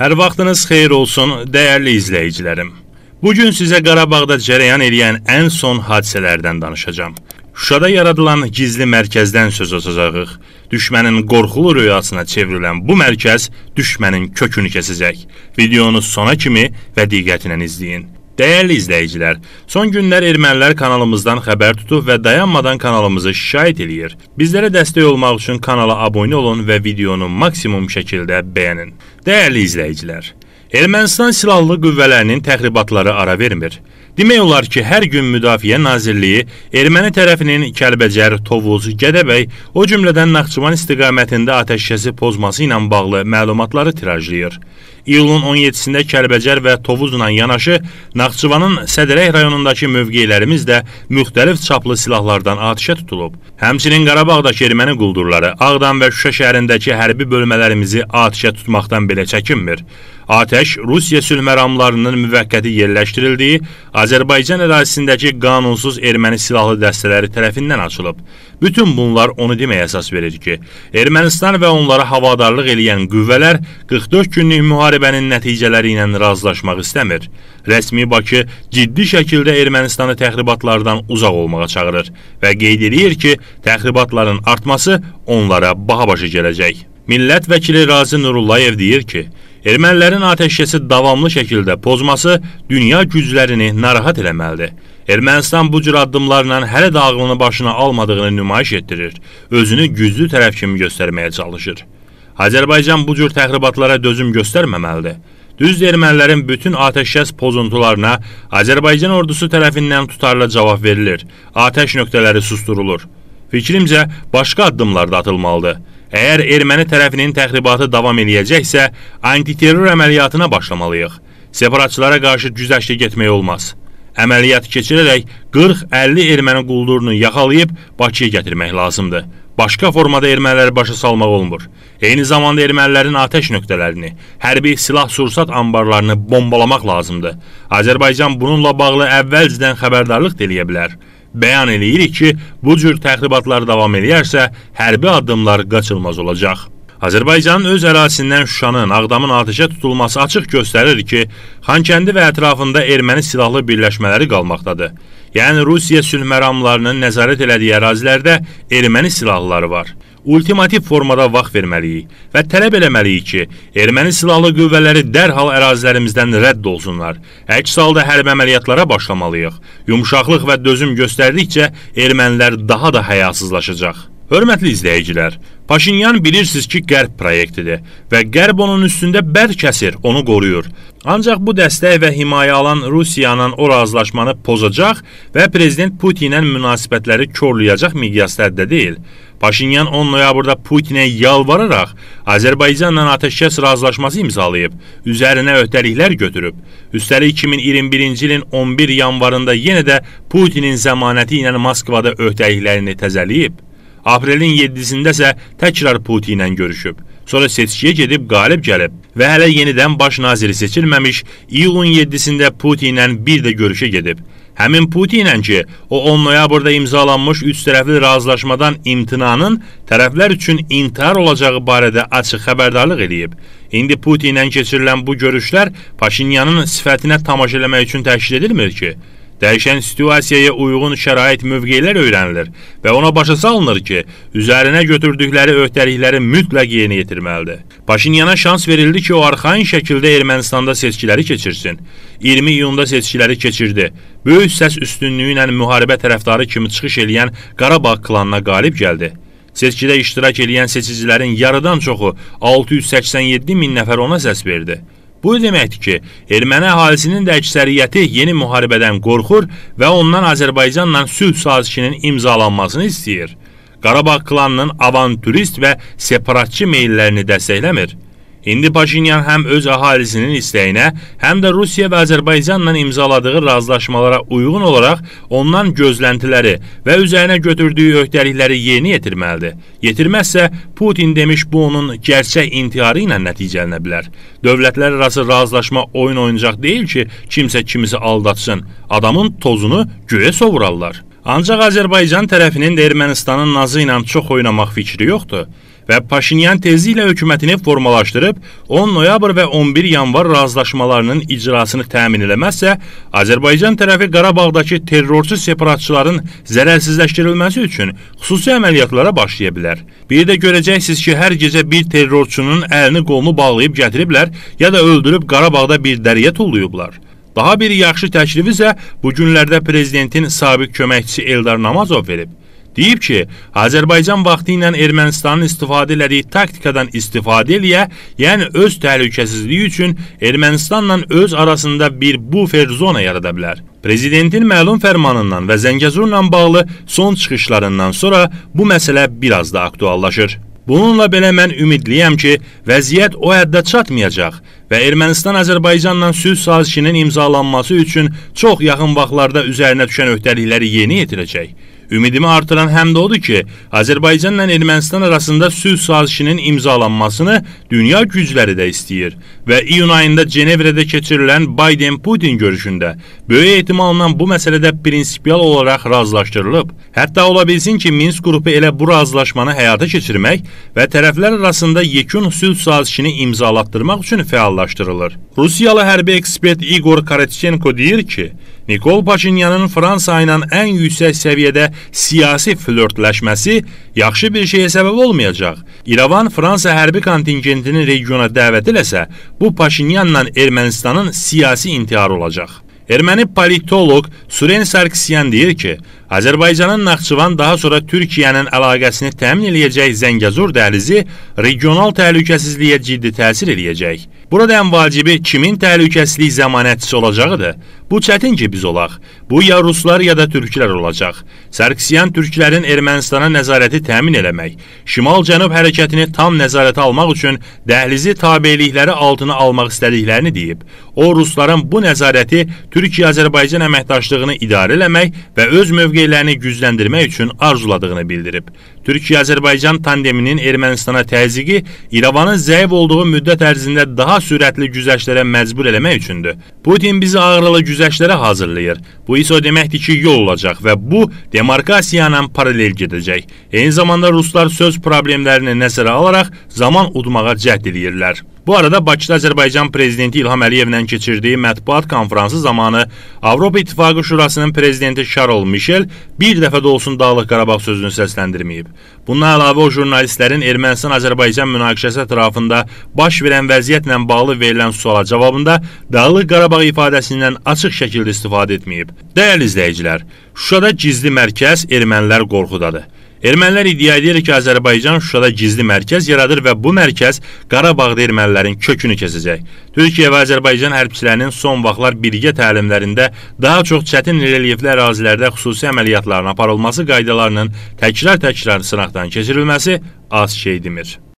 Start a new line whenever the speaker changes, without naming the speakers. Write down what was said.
Hər vaxtınız xeyir olsun, dəyərli izləyicilərim. Bu gün sizə Qarabağda cərəyan edən ən son hadisələrdən danışacağam. Şuşada yaradılan gizli mərkəzdən söz açacağıq. Düşmənin qorxulu röyasına çevrilən bu mərkəz düşmənin kökünü kəsəcək. Videonu sona kimi və diqqətlə izləyin. Dəyərli izləyicilər, son günlər ermənilər kanalımızdan xəbər tutub və dayanmadan kanalımızı şikayət eləyir. Bizlərə dəstək olmaq üçün kanala abunə olun və videonu maksimum şəkildə bəyənin. Dəyərli izləyicilər, Ermənistan silahlı qüvvələrinin təxribatları ara vermir. Demək olar ki, hər gün Müdafiə Nazirliyi erməni tərəfinin Kəlbəcər, Tovuz, Gədəbəy, o cümlədən Naxçıvan istiqamətində atəşkəsi pozması ilə bağlı məlumatları tirajlayır. İyulun 17-də Kəlbəcər və Tovuzla yanaşı Naxçıvanın Sədərək rayonundakı mövqelərimiz də müxtəlif çaplı silahlardan atəşə tutulub. Həmçinin Qarabağdakı erməni quldurları Ağdam və Şuşa şəhərindəki hərbi bölmələrimizi atəşə tutmaqdan belə çəkinmir. Atəş Rusiya sülməramlarının müvəqqəti yerləşdirildiyi Azərbaycan ərazisindəki qanunsuz erməni silahlı dəstələri tərəfindən açılıb. Bütün bunlar onu deməyə əsas verir ki, Ermənistan və onlara havadarlıq eləyən qüvvələr 44 günlük müharibənin nəticələri ilə razılaşmaq istəmir. Rəsmi Bakı ciddi şəkildə Ermənistanı təxribatlardan uzaq olmağa çağırır və qeyd edir ki, təxribatların artması onlara baha başa gələcək. Millət vəkili Razi Nurullayev deyir ki, Ermənilərin atəşkəsi davamlı şəkildə pozması dünya güclərini narahat eləməlidir. Ermənistan bu cür addımlarla hələ də ağlını başına almadığını nümayiş etdirir, özünü güclü tərəf kimi göstərməyə çalışır. Azərbaycan bu cür təxribatlara dözüm göstərməməlidir. Düz ermənilərin bütün atəşkəs pozuntularına Azərbaycan ordusu tərəfindən tutarlı cavab verilir, atəş nöqtələri susturulur. Fikrimcə, başqa addımlar da atılmalıdır. Əgər erməni tərəfinin təxribatı davam eləyəcəksə, antiterror əməliyyatına başlamalıyıq. Separatçılara qarşı güzəştə getmək olmaz. Əməliyyat keçirərək 40-50 erməni quldurunu yaxalayıb Bakıya gətirmək lazımdır. Başqa formada erməniləri başa salmaq olmur. Eyni zamanda ermənilərin atəş nöqtələrini, hərbi silah-sursat anbarlarını bombalamaq lazımdır. Azərbaycan bununla bağlı əvvəlcədən xəbərdarlıq da eləyə bilər. Bəyan eləyirik ki, bu cür təxribatlar davam eləyərsə, hərbi addımlar qaçılmaz olacaq. Azərbaycanın öz ərazisindən Şuşanın, Ağdamın atəşə tutulması açıq göstərir ki, Xankəndi və ətrafında erməni silahlı birləşmələri qalmaqdadır. Yəni Rusiya sülh məramlarının nəzarət elədiyi ərazilərdə erməni silahlıları var ultimativ formada vaxt verməliyik və tələb eləməliyik ki, erməni silahlı qüvvələri dərhal ərazilərimizdən rədd olsunlar. Əks halda hərbi əməliyyatlara başlamalıyıq. Yumşaqlıq və dözüm göstərdikcə ermənilər daha da həyasızlaşacaq. Hörmətli izləyicilər, Paşinyan bilirsiniz ki, qərb proyektidir və qərb onun üstündə bərk əsir, onu qoruyur. Ancaq bu dəstək və himayə alan Rusiyanın o razılaşmanı pozacaq və prezident Putinlə münasibətləri körləyəcək miqyaslarda deyil. Paşinyan 10 noyabrda Putinə yalvararaq Azərbaycanla atəşkəs razılaşması imzalayıb, üzərinə öhdəliklər götürüb. Üstəlik 2021-ci ilin 11 yanvarında yenə də Putinin zəmanəti ilə Moskvada öhdəliklərini təzəliyib. Aprelin 7-sində isə təkrar Putinlə görüşüb. Sonra seçkiyə gedib qalib gəlib və hələ yenidən baş naziri seçilməmiş iyulun 7-sində Putinlə bir də görüşə gedib. Həmin Putinlə ki, o 10 noyabrda imzalanmış üç tərəfli razılaşmadan imtinanın tərəflər üçün intihar olacağı barədə açıq xəbərdarlıq edib. İndi Putinlə keçirilən bu görüşlər Paşinyanın sifətinə tamaşa eləmək üçün təşkil edilmir ki, Dəyişən situasiyaya uyğun şərait mövqeylər öyrənilir və ona başa salınır ki, üzərinə götürdükləri öhdəlikləri mütləq yerinə yetirməlidir. Paşinyana şans verildi ki, o arxain şəkildə Ermənistanda seçkiləri keçirsin. 20 iyunda seçkiləri keçirdi. Böyük səs üstünlüyü ilə müharibə tərəfdarı kimi çıxış eləyən Qarabağ klanına qalib gəldi. Seçkidə iştirak eləyən seçicilərin yarıdan çoxu 687 min nəfər ona səs verdi. Bu deməkdir ki, erməni əhalisinin də əksəriyyəti yeni müharibədən qorxur və ondan Azərbaycanla sülh sazişinin imzalanmasını istəyir. Qarabağ klanının avantürist və separatçı meyllərini dəstəkləmir. İndi Paşinyan həm öz əhalisinin istəyinə, həm də Rusiya və Azərbaycanla imzaladığı razılaşmalara uyğun olaraq ondan gözləntiləri və üzərinə götürdüyü öhdəlikləri yerinə yetirməlidir. Yetirməzsə, Putin demiş bu onun gerçək intiharı ilə nəticələnə bilər. Dövlətlər arası razılaşma oyun oyuncaq deyil ki, kimsə kimisi aldatsın. Adamın tozunu göyə sovurarlar. Ancaq Azərbaycan tərəfinin də Ermənistanın nazı ilə çox oynamaq fikri yoxdur və Paşinyan tezi ilə hökumətini formalaşdırıb 10 noyabr və 11 yanvar razılaşmalarının icrasını təmin eləməzsə, Azərbaycan tərəfi Qarabağdakı terrorçu separatçıların zərərsizləşdirilməsi üçün xüsusi əməliyyatlara başlaya bilər. Bir də görəcəksiniz ki, hər gecə bir terrorçunun əlini qolunu bağlayıb gətiriblər ya da öldürüb Qarabağda bir dəriyə tullayıblar. Daha bir yaxşı təklif isə bu günlərdə prezidentin sabiq köməkçisi Eldar Namazov verib. Deyib ki, Azərbaycan vaxtı ilə Ermənistanın istifadə elədiyi taktikadan istifadə eləyə, yəni öz təhlükəsizliyi üçün Ermənistanla öz arasında bir bufer zona yarada bilər. Prezidentin məlum fərmanından və Zəngəzurla bağlı son çıxışlarından sonra bu məsələ biraz da aktuallaşır. Bununla belə mən ümidliyəm ki, vəziyyət o həddə çatmayacaq və Ermənistan Azərbaycanla sülh sazişinin imzalanması üçün çox yaxın vaxtlarda üzərinə düşən öhdəlikləri yeni yetirəcək. Ümidimi artıran həm də odur ki, Azərbaycanla Ermənistan arasında sülh sazişinin imzalanmasını dünya gücləri də istəyir və iyun ayında Cenevrədə keçirilən Biden-Putin görüşündə böyük ehtimalla bu məsələdə prinsipial olaraq razılaşdırılıb. Hətta ola bilsin ki, Minsk qrupu elə bu razılaşmanı həyata keçirmək və tərəflər arasında yekun sülh sazişini imzalatdırmaq üçün fəallaşdırılır. Rusiyalı hərbi ekspert Igor Karatchenko deyir ki, Nikol Paşinyanın Fransa ilə ən yüksək səviyyədə siyasi flörtləşməsi yaxşı bir şeyə səbəb olmayacaq. İrəvan Fransa hərbi kontingentini regiona dəvət eləsə, bu Paşinyanla Ermənistanın siyasi intiharı olacaq. Erməni politoloq Suren Sarkisyan deyir ki, Azərbaycanın Naxçıvan, daha sonra Türkiyənin əlaqəsini təmin eləyəcək Zəngəzur dəhlizi regional təhlükəsizliyə ciddi təsir eləyəcək. Burada ən vacibi kimin təhlükəsizlik zəmanətçisi olacağıdır. Bu çətin ki biz olaq. Bu ya ruslar ya da türklər olacaq. Sarkisyan türklərin Ermənistana nəzarəti təmin eləmək, şimal-cənub hərəkətini tam nəzarətə almaq üçün dəhlizi tabelikləri altına almaq istədiklərini deyib. O rusların bu nəzarəti Türkiyə-Azərbaycan əməkdaşlığını idarə eləmək və öz mövqeyini əlaqələrini gücləndirmək üçün arzuladığını bildirib. Türkiyə-Azərbaycan tandeminin Ermənistana təzyiqi İrəvanın zəif olduğu müddət ərzində daha sürətli güzəştlərə məcbur eləmək üçündür. Putin bizi ağırlıqlı güzəştlərə hazırlayır. Bu isə o deməkdir ki, yol olacaq və bu demarkasiyanla paralel gedəcək. Eyni zamanda ruslar söz problemlərini nəzərə alaraq zaman udmağa cəhd eləyirlər. Bu arada Bakıda Azərbaycan prezidenti İlham Əliyevlə keçirdiyi mətbuat konfransı zamanı Avropa İttifaqı Şurasının prezidenti Charles Michel bir dəfə də olsun Dağlıq Qarabağ sözünü səsləndirməyib. Bundan əlavə o jurnalistlərin Ermənistan-Azərbaycan münaqişəsi ətrafında baş verən vəziyyətlə bağlı verilən suala cavabında Dağlıq Qarabağ ifadəsindən açıq şəkildə istifadə etməyib. Dəyərli izləyicilər, Şuşada gizli mərkəz ermənilər qorxudadır. Ermənilər iddia edir ki, Azərbaycan Şuşada gizli mərkəz yaradır və bu mərkəz Qarabağda ermənilərin kökünü kəsəcək. Türkiyə və Azərbaycan hərbçilərinin son vaxtlar birgə təlimlərində daha çox çətin relyefli ərazilərdə xüsusi əməliyyatların aparılması qaydalarının təkrar-təkrar sınaqdan keçirilməsi az şey demir.